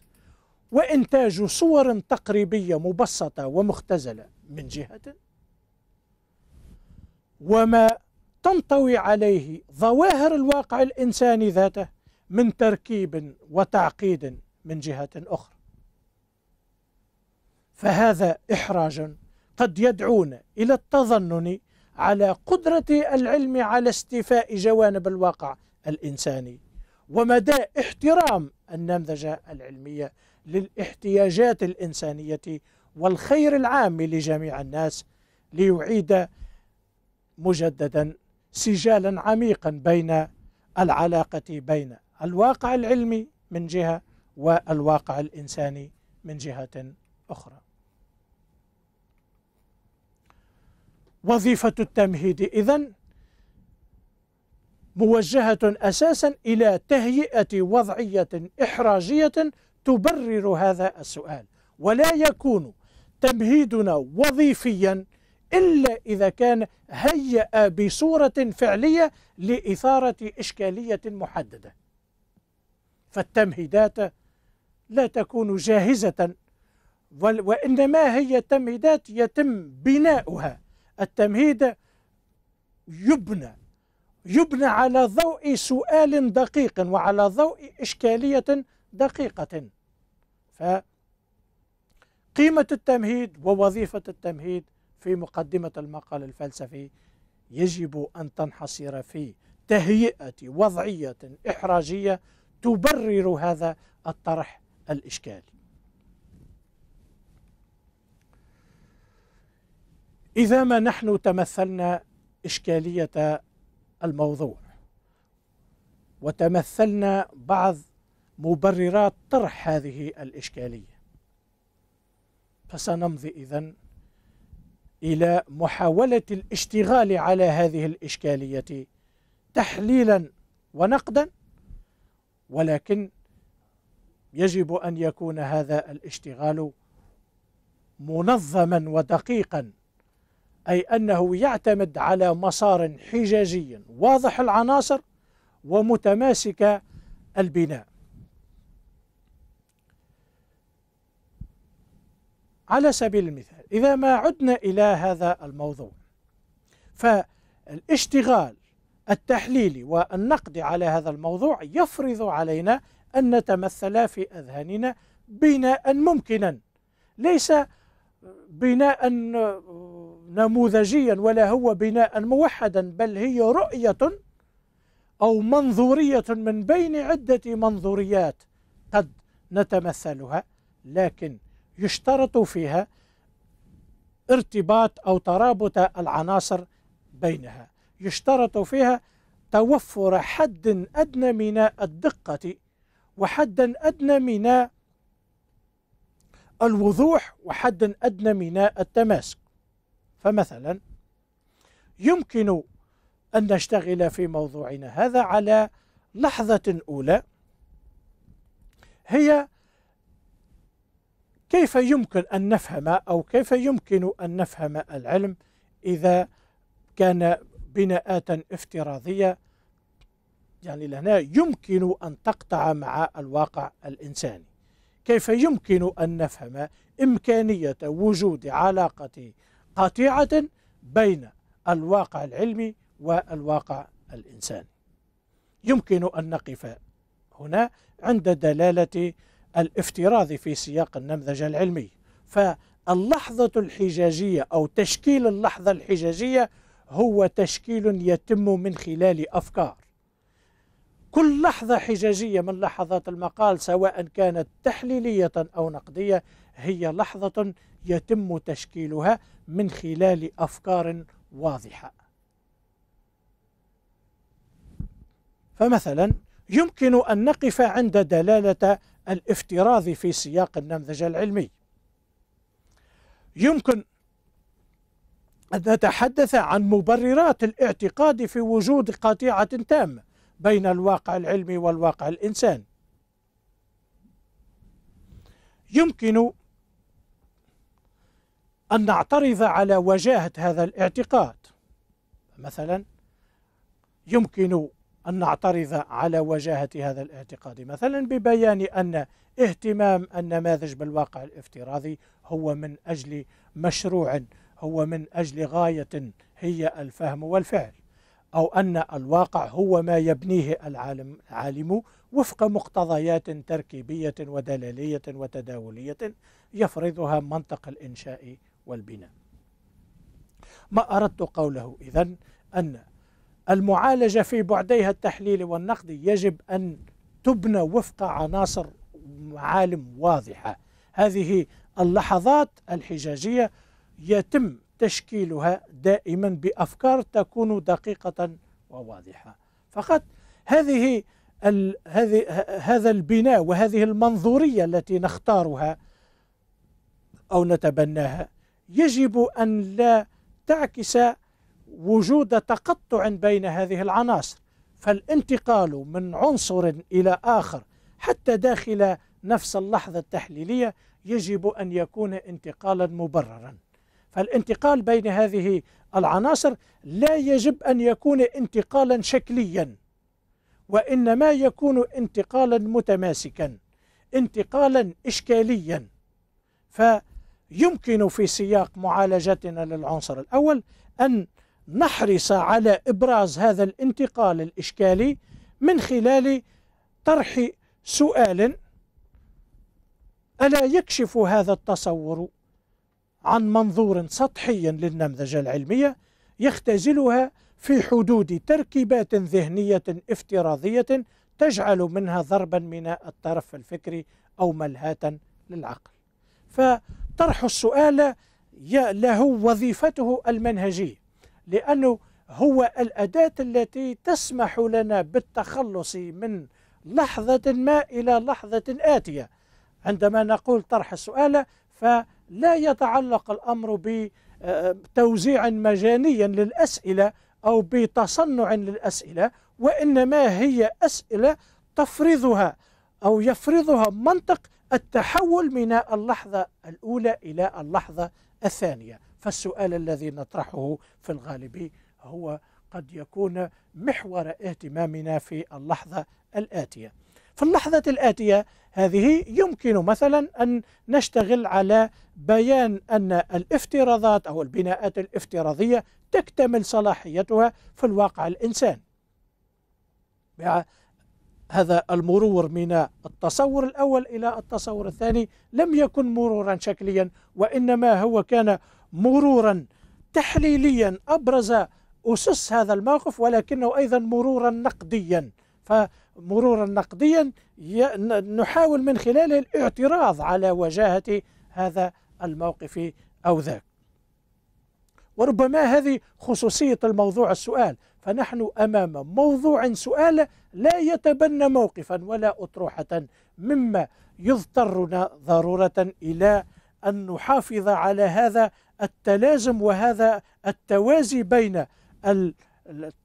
وإنتاج صور تقريبية مبسطة ومختزلة من جهة وما تنطوي عليه ظواهر الواقع الإنساني ذاته من تركيب وتعقيد من جهة أخرى فهذا إحراج قد يدعونا إلى التظنن على قدرة العلم على استيفاء جوانب الواقع الإنساني ومدى احترام النمذجة العلمية للاحتياجات الإنسانية والخير العام لجميع الناس ليعيد مجددا سجالا عميقا بين العلاقة بين الواقع العلمي من جهة والواقع الإنساني من جهة أخرى وظيفة التمهيد إذن موجهة أساسا إلى تهيئة وضعية إحراجية تبرر هذا السؤال ولا يكون تمهيدنا وظيفيا إلا إذا كان هيأ بصورة فعلية لإثارة إشكالية محددة فالتمهيدات لا تكون جاهزة وإنما هي تمهيدات يتم بناؤها التمهيد يبنى يبنى على ضوء سؤال دقيق وعلى ضوء إشكالية دقيقة فقيمة التمهيد ووظيفة التمهيد في مقدمة المقال الفلسفي يجب أن تنحصر في تهيئة وضعية إحراجية تبرر هذا الطرح الإشكالي إذا ما نحن تمثلنا إشكالية الموضوع وتمثلنا بعض مبررات طرح هذه الإشكالية فسنمضي إذن إلى محاولة الاشتغال على هذه الإشكالية تحليلا ونقدا ولكن يجب أن يكون هذا الاشتغال منظما ودقيقا أي أنه يعتمد على مسار حجاجي واضح العناصر ومتماسك البناء على سبيل المثال إذا ما عدنا إلى هذا الموضوع فالاشتغال التحليلي والنقد على هذا الموضوع يفرض علينا أن نتمثل في أذهاننا بناء ممكنا ليس بناء نموذجيا ولا هو بناء موحدا بل هي رؤية أو منظورية من بين عدة منظوريات قد نتمثلها لكن يشترط فيها ارتباط أو ترابط العناصر بينها يشترط فيها توفر حد أدنى من الدقة وحد أدنى من الوضوح وحد أدنى من التماسك فمثلا يمكن أن نشتغل في موضوعنا هذا على لحظة أولى هي كيف يمكن أن نفهم أو كيف يمكن أن نفهم العلم إذا كان بناءات افتراضية يعني لهنا يمكن أن تقطع مع الواقع الإنساني كيف يمكن أن نفهم إمكانية وجود علاقة قطيعة بين الواقع العلمي والواقع الإنساني يمكن أن نقف هنا عند دلالة الافتراضي في سياق النمذجة العلمي فاللحظة الحجاجية أو تشكيل اللحظة الحجاجية هو تشكيل يتم من خلال أفكار كل لحظة حجاجية من لحظات المقال سواء كانت تحليلية أو نقدية هي لحظة يتم تشكيلها من خلال أفكار واضحة فمثلا يمكن أن نقف عند دلالة الافتراضي في سياق النمذجة العلمي يمكن أن نتحدث عن مبررات الاعتقاد في وجود قطيعة تامة بين الواقع العلمي والواقع الإنساني يمكن أن نعترض على وجاهة هذا الاعتقاد مثلا يمكن أن نعترض على وجاهة هذا الاعتقاد مثلا ببيان أن اهتمام النماذج بالواقع الافتراضي هو من أجل مشروع هو من أجل غاية هي الفهم والفعل أو أن الواقع هو ما يبنيه العالم, العالم وفق مقتضيات تركيبية ودلالية وتداولية يفرضها منطق الإنشاء والبناء ما أردت قوله إذن أن المعالجة في بعديها التحليلي والنقدي يجب أن تبنى وفق عناصر معالم واضحة هذه اللحظات الحجاجية يتم تشكيلها دائما بأفكار تكون دقيقة وواضحة فقط هذه هذه هذا البناء وهذه المنظورية التي نختارها أو نتبناها يجب أن لا تعكس وجود تقطع بين هذه العناصر فالانتقال من عنصر إلى آخر حتى داخل نفس اللحظة التحليلية يجب أن يكون انتقالا مبررا فالانتقال بين هذه العناصر لا يجب أن يكون انتقالا شكليا وإنما يكون انتقالا متماسكا انتقالا إشكاليا فيمكن في سياق معالجتنا للعنصر الأول أن نحرص على إبراز هذا الانتقال الإشكالي من خلال طرح سؤال ألا يكشف هذا التصور عن منظور سطحي للنمذجة العلمية يختزلها في حدود تركيبات ذهنية افتراضية تجعل منها ضربا من الطرف الفكري أو ملهاة للعقل فطرح السؤال له وظيفته المنهجية لأنه هو الأداة التي تسمح لنا بالتخلص من لحظة ما إلى لحظة آتية عندما نقول طرح السؤال فلا يتعلق الأمر بتوزيع مجاني للأسئلة أو بتصنع للأسئلة وإنما هي أسئلة تفرضها أو يفرضها منطق التحول من اللحظة الأولى إلى اللحظة الثانية فالسؤال الذي نطرحه في الغالب هو قد يكون محور اهتمامنا في اللحظة الآتية في اللحظة الآتية هذه يمكن مثلا أن نشتغل على بيان أن الافتراضات أو البناءات الافتراضية تكتمل صلاحيتها في الواقع الإنسان هذا المرور من التصور الأول إلى التصور الثاني لم يكن مرورا شكليا وإنما هو كان مرورا تحليليا أبرز أسس هذا الموقف ولكنه أيضا مرورا نقديا فمرورا نقديا نحاول من خلاله الاعتراض على وجاهة هذا الموقف أو ذاك وربما هذه خصوصية الموضوع السؤال فنحن أمام موضوع سؤال لا يتبنى موقفا ولا أطروحة مما يضطرنا ضرورة إلى أن نحافظ على هذا التلازم وهذا التوازي بين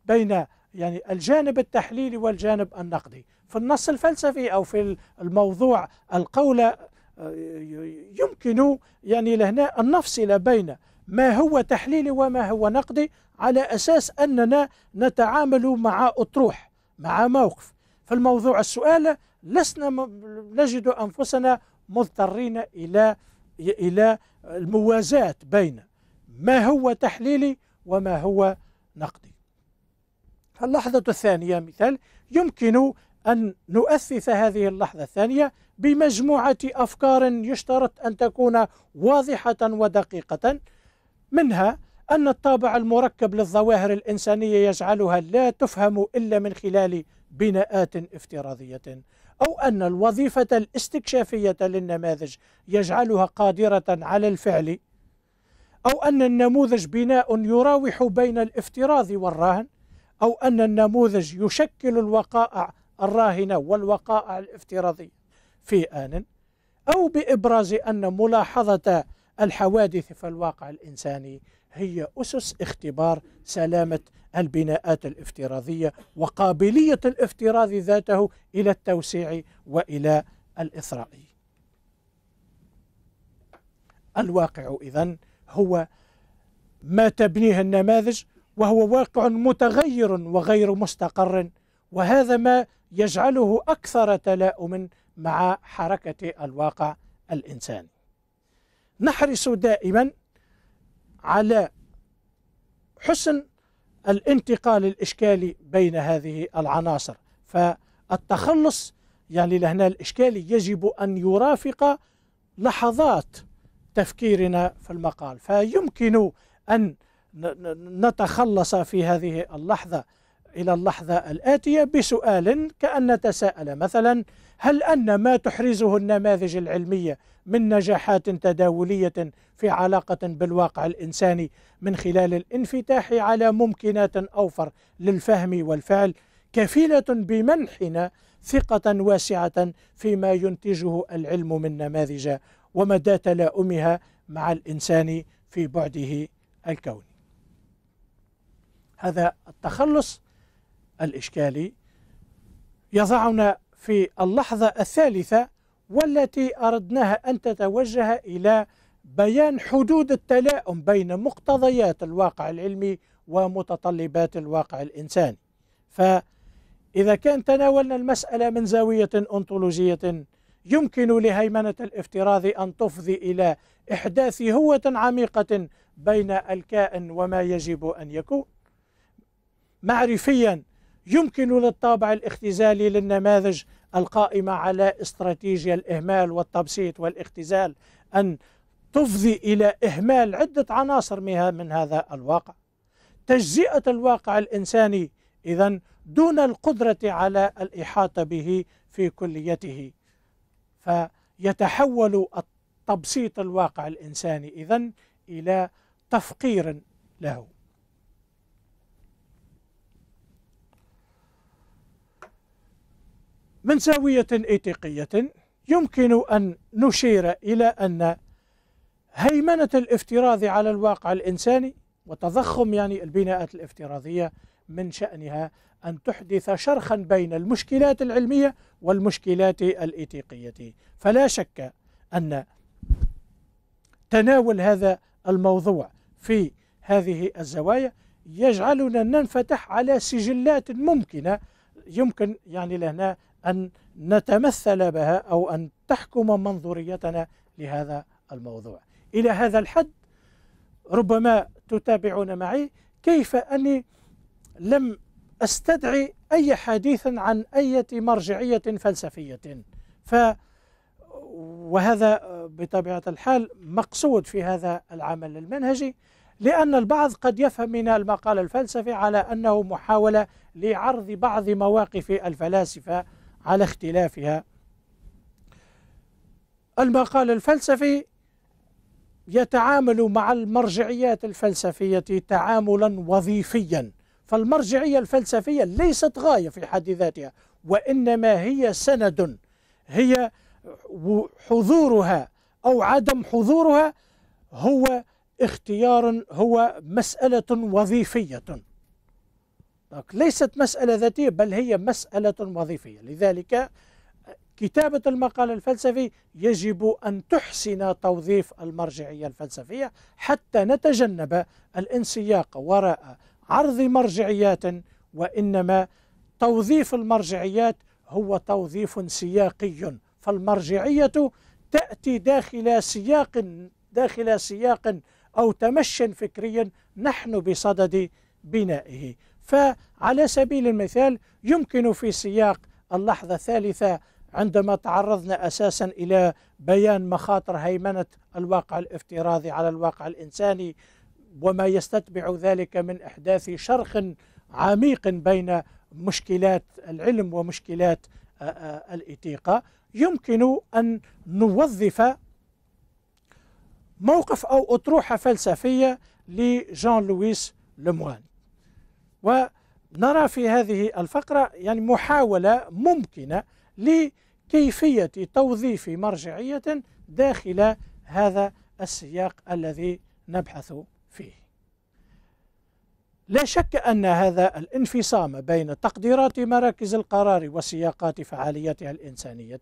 بين يعني الجانب التحليلي والجانب النقدي في النص الفلسفي أو في الموضوع القول آه، يمكن يعني لهنا أن نفصل بين ما هو تحليلي وما هو نقدي على أساس أننا نتعامل مع أطروح مع موقف في الموضوع السؤال لسنا نجد أنفسنا مضطرين إلى إلى الموازاة بين ما هو تحليلي وما هو نقدي اللحظة الثانية مثال يمكن أن نؤسس هذه اللحظة الثانية بمجموعة أفكار يشترط أن تكون واضحة ودقيقة منها أن الطابع المركب للظواهر الإنسانية يجعلها لا تفهم إلا من خلال بناءات افتراضية أو أن الوظيفة الاستكشافية للنماذج يجعلها قادرة على الفعل أو أن النموذج بناء يراوح بين الافتراض والراهن أو أن النموذج يشكل الوقائع الراهنة والوقائع الافتراضية في آن أو بإبراز أن ملاحظة الحوادث في الواقع الإنساني هي أسس اختبار سلامة البناءات الافتراضية وقابلية الافتراض ذاته إلى التوسيع وإلى الإثراء الواقع إذن هو ما تبنيه النماذج وهو واقع متغير وغير مستقر وهذا ما يجعله أكثر تلاؤم مع حركة الواقع الإنساني نحرص دائما على حسن الانتقال الإشكالي بين هذه العناصر فالتخلص يعني لهنا الإشكالي يجب أن يرافق لحظات تفكيرنا في المقال فيمكن أن نتخلص في هذه اللحظة إلى اللحظة الآتية بسؤال كأن نتساءل مثلا هل أن ما تحرزه النماذج العلمية من نجاحات تداولية في علاقة بالواقع الإنساني من خلال الانفتاح على ممكنات أوفر للفهم والفعل كفيلة بمنحنا ثقة واسعة فيما ينتجه العلم من نماذج ومدى تلاؤمها مع الإنسان في بعده الكوني هذا التخلص الإشكالي يضعنا في اللحظة الثالثة والتي أردناها أن تتوجه إلى بيان حدود التلاؤم بين مقتضيات الواقع العلمي ومتطلبات الواقع الإنساني فإذا كان تناولنا المسألة من زاوية أنطولوجية يمكن لهيمنة الافتراض أن تفضي إلى إحداث هوة عميقة بين الكائن وما يجب أن يكون معرفيا يمكن للطابع الاختزالي للنماذج القائمة على استراتيجيا الإهمال والتبسيط والاختزال أن تفضي إلى إهمال عدة عناصر من هذا الواقع تجزئة الواقع الإنساني إذا دون القدرة على الإحاطة به في كليته فيتحول تبسيط الواقع الإنساني إذا إلى تفقير له من زاوية ايتيقية يمكن أن نشير إلى أن هيمنة الافتراض على الواقع الإنساني وتضخم يعني البناءات الافتراضية من شأنها أن تحدث شرخا بين المشكلات العلمية والمشكلات الإيتيقية فلا شك أن تناول هذا الموضوع في هذه الزوايا يجعلنا ننفتح على سجلات ممكنة يمكن يعني لهنا أن نتمثل بها أو أن تحكم منظوريتنا لهذا الموضوع إلى هذا الحد ربما تتابعون معي كيف أني لم أستدعي أي حديث عن أي مرجعية فلسفية ف وهذا بطبيعة الحال مقصود في هذا العمل المنهجي لأن البعض قد يفهم من المقال الفلسفي على أنه محاولة لعرض بعض مواقف الفلاسفة على اختلافها المقال الفلسفي يتعامل مع المرجعيات الفلسفية تعاملا وظيفيا فالمرجعية الفلسفية ليست غاية في حد ذاتها وإنما هي سند هي حضورها أو عدم حضورها هو اختيار هو مسألة وظيفية ليست مسألة ذاتية بل هي مسألة وظيفية لذلك كتابة المقال الفلسفي يجب أن تحسن توظيف المرجعية الفلسفية حتى نتجنب الانسياق وراء عرض مرجعيات وإنما توظيف المرجعيات هو توظيف سياقي فالمرجعية تأتي داخل سياق داخل سياق أو تمش فكري نحن بصدد بنائه فعلى سبيل المثال يمكن في سياق اللحظة الثالثة عندما تعرضنا أساسا إلى بيان مخاطر هيمنة الواقع الافتراضي على الواقع الإنساني وما يستتبع ذلك من إحداث شرخ عميق بين مشكلات العلم ومشكلات آه، آه، الإتيقة يمكن أن نوظف موقف أو أطروحة فلسفية لجان لويس لموان ونرى في هذه الفقرة يعني محاولة ممكنة لكيفية توظيف مرجعية داخل هذا السياق الذي نبحث فيه لا شك أن هذا الانفصام بين تقديرات مراكز القرار وسياقات فعاليتها الإنسانية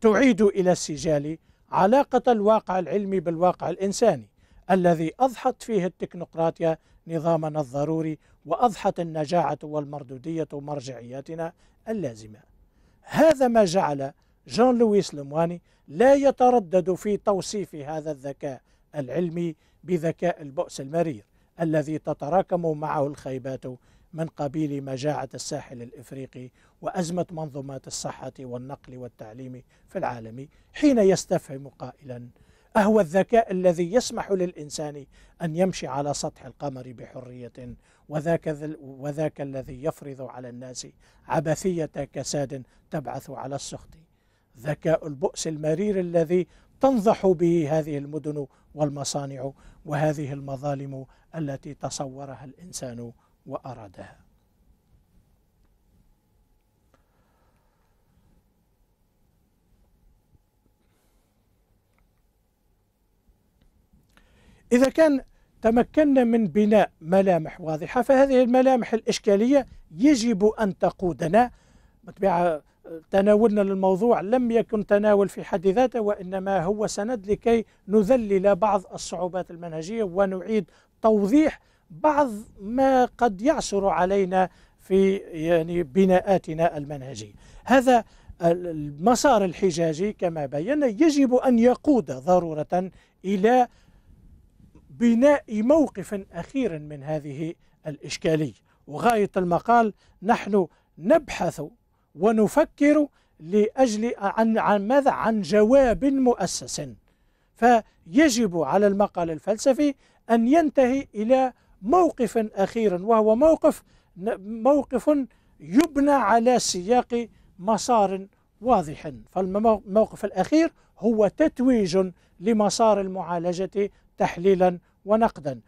تعيد إلى السجال علاقة الواقع العلمي بالواقع الإنساني الذي أضحت فيه التكنقراطيا نظامنا الضروري وأضحت النجاعة والمردودية مرجعياتنا اللازمة هذا ما جعل جون لويس لمواني لا يتردد في توصيف هذا الذكاء العلمي بذكاء البؤس المرير الذي تتراكم معه الخيبات من قبيل مجاعة الساحل الإفريقي وأزمة منظومات الصحة والنقل والتعليم في العالم حين يستفهم قائلا أهو الذكاء الذي يسمح للإنسان أن يمشي على سطح القمر بحرية وذاك, وذاك الذي يفرض على الناس عبثية كساد تبعث على السخط ذكاء البؤس المرير الذي تنضح به هذه المدن والمصانع وهذه المظالم التي تصورها الإنسان وأرادها إذا كان تمكنا من بناء ملامح واضحة فهذه الملامح الإشكالية يجب أن تقودنا بطبيعة تناولنا للموضوع لم يكن تناول في حد ذاته وإنما هو سند لكي نذلل بعض الصعوبات المنهجية ونعيد توضيح بعض ما قد يعسر علينا في يعني بناءاتنا المنهجية هذا المسار الحجاجي كما بينا يجب أن يقود ضرورة إلى بناء موقف أخير من هذه الإشكالية وغاية المقال نحن نبحث ونفكر لأجل عن, عن ماذا عن جواب مؤسس فيجب على المقال الفلسفي أن ينتهي إلى موقف أخير وهو موقف موقف يبنى على سياق مسار واضح فالموقف الأخير هو تتويج لمسار المعالجة تحليلا ونقدا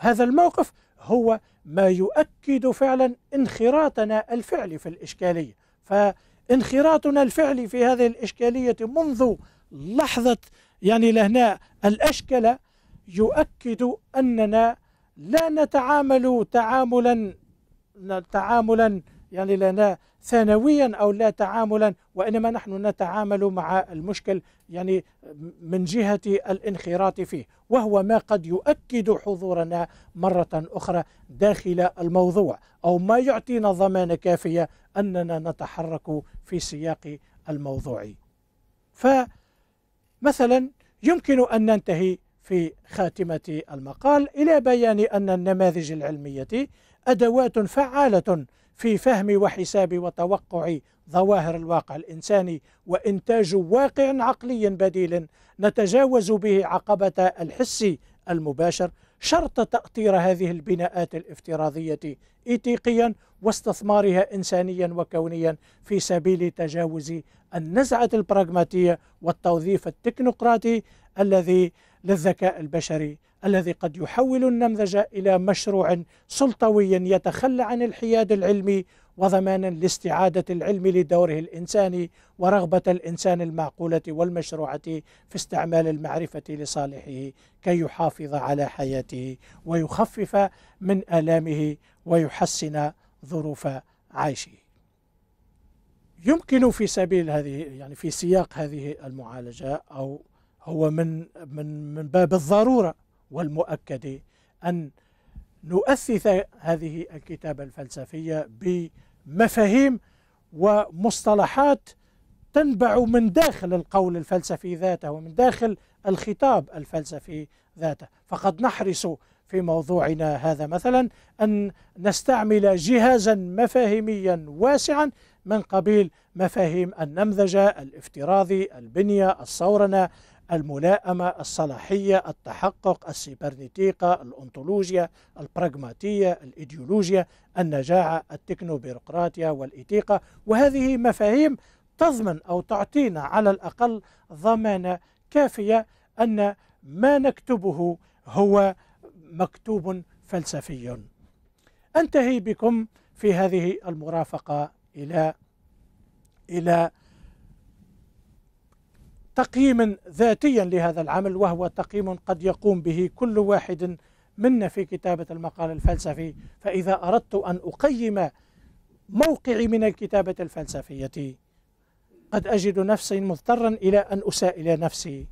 هذا الموقف هو ما يؤكد فعلا انخراطنا الفعلي في الإشكالية فانخراطنا الفعلي في هذه الإشكالية منذ لحظة يعني لهنا الأشكلة يؤكد أننا لا نتعامل تعاملا تعاملا يعني لنا ثانويا أو لا تعاملا وإنما نحن نتعامل مع المشكل يعني من جهة الانخراط فيه وهو ما قد يؤكد حضورنا مرة أخرى داخل الموضوع أو ما يعطينا ضمان كافية أننا نتحرك في سياق الموضوع فمثلا يمكن أن ننتهي في خاتمة المقال إلى بيان أن النماذج العلمية أدوات فعالة في فهم وحساب وتوقع ظواهر الواقع الإنساني وإنتاج واقع عقلي بديل نتجاوز به عقبة الحس المباشر شرط تأطير هذه البناءات الافتراضية إيتيقيا واستثمارها إنسانيا وكونيا في سبيل تجاوز النزعة البراغماتية والتوظيف التكنوقراطي الذي للذكاء البشري الذي قد يحول النمذجة إلى مشروع سلطوي يتخلى عن الحياد العلمي وضمانا لاستعادة العلم لدوره الإنساني ورغبة الإنسان المعقولة والمشروعة في استعمال المعرفة لصالحه كي يحافظ على حياته ويخفف من آلامه ويحسن ظروف عيشه يمكن في سبيل هذه يعني في سياق هذه المعالجة أو هو من من من باب الضروره والمؤكد ان نؤسس هذه الكتابه الفلسفيه بمفاهيم ومصطلحات تنبع من داخل القول الفلسفي ذاته ومن داخل الخطاب الفلسفي ذاته فقد نحرص في موضوعنا هذا مثلا أن نستعمل جهازا مفاهيميا واسعا من قبيل مفاهيم النمذجة الافتراضي البنية الصورنة الملائمة الصلاحية التحقق السيبرنتيقة الأنطولوجيا البراغماتية الإيديولوجيا النجاعة التكنوبيروقراطية والإتيقة وهذه مفاهيم تضمن أو تعطينا على الأقل ضمانة كافية أن ما نكتبه هو مكتوب فلسفي أنتهي بكم في هذه المرافقة إلى إلى تقييما ذاتيا لهذا العمل وهو تقييم قد يقوم به كل واحد منا في كتابة المقال الفلسفي فإذا أردت أن أقيم موقعي من الكتابة الفلسفية قد أجد نفسي مضطرا إلى أن أسائل نفسي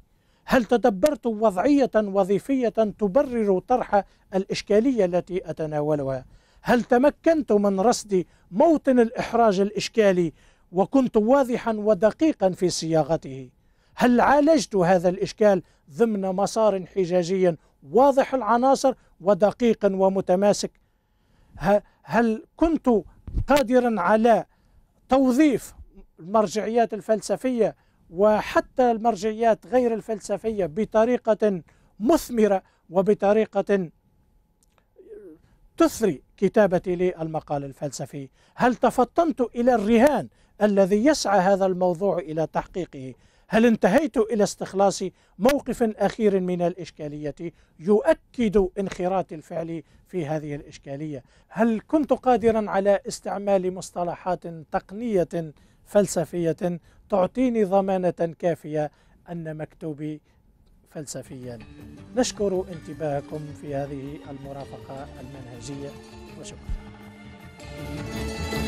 هل تدبرت وضعية وظيفية تبرر طرح الإشكالية التي أتناولها هل تمكنت من رصد موطن الإحراج الإشكالي وكنت واضحا ودقيقا في صياغته هل عالجت هذا الإشكال ضمن مسار حجاجي واضح العناصر ودقيق ومتماسك هل كنت قادرا على توظيف المرجعيات الفلسفية وحتى المرجعيات غير الفلسفية بطريقة مثمرة وبطريقة تثري كتابتي للمقال الفلسفي هل تفطنت إلى الرهان الذي يسعى هذا الموضوع إلى تحقيقه هل انتهيت إلى استخلاص موقف أخير من الإشكالية يؤكد انخراط الفعل في هذه الإشكالية هل كنت قادرا على استعمال مصطلحات تقنية فلسفية تعطيني ضمانة كافية أن مكتوبي فلسفيا نشكر انتباهكم في هذه المرافقة المنهجية وشكرا